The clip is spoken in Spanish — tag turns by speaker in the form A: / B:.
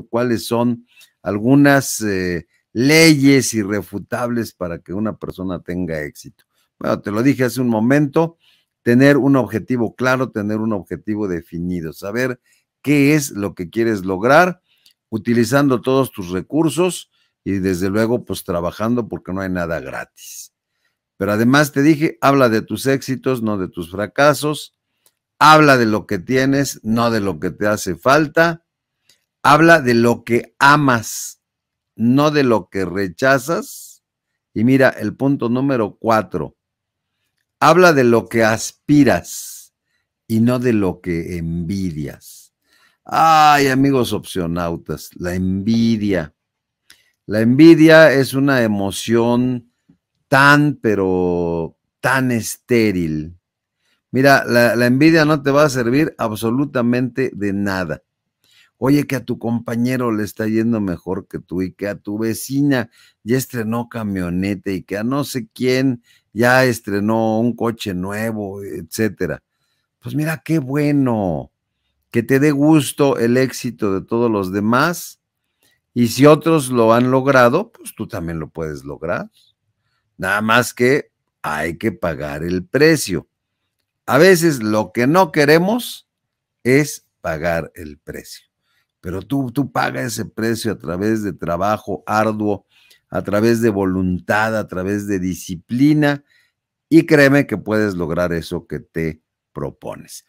A: cuáles son algunas eh, leyes irrefutables para que una persona tenga éxito. Bueno, te lo dije hace un momento, tener un objetivo claro, tener un objetivo definido, saber qué es lo que quieres lograr utilizando todos tus recursos y desde luego pues trabajando porque no hay nada gratis. Pero además te dije, habla de tus éxitos, no de tus fracasos, habla de lo que tienes, no de lo que te hace falta Habla de lo que amas, no de lo que rechazas. Y mira, el punto número cuatro. Habla de lo que aspiras y no de lo que envidias. Ay, amigos opcionautas, la envidia. La envidia es una emoción tan, pero tan estéril. Mira, la, la envidia no te va a servir absolutamente de nada. Oye, que a tu compañero le está yendo mejor que tú y que a tu vecina ya estrenó camioneta y que a no sé quién ya estrenó un coche nuevo, etcétera. Pues mira, qué bueno. Que te dé gusto el éxito de todos los demás. Y si otros lo han logrado, pues tú también lo puedes lograr. Nada más que hay que pagar el precio. A veces lo que no queremos es pagar el precio pero tú, tú pagas ese precio a través de trabajo arduo, a través de voluntad, a través de disciplina, y créeme que puedes lograr eso que te propones.